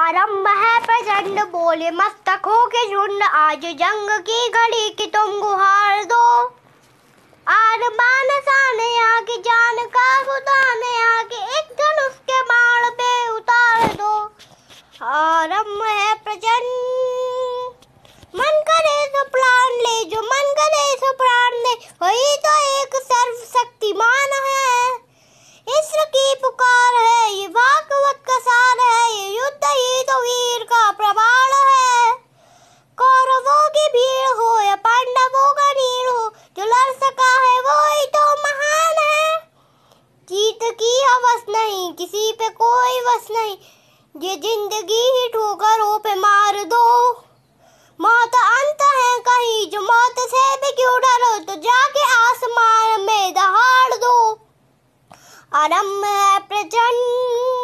आरंभ है प्रचंड बोले मस्तक हो के झुंड आज जंग की घड़ी की तुम गुहार दो मान सान यहाँ की जान का गुदान यहाँ के एक धनुष के बाण पे उतार दो आरंभ है प्रचंड नहीं किसी पे कोई बस नहीं ये जिंदगी ही ठोकरों पे मार दो मौत अंत है कहीं जो मौत से भी क्यों डरो तो जाके आसमान में दहाड़ दो आरम्भ है प्रचंड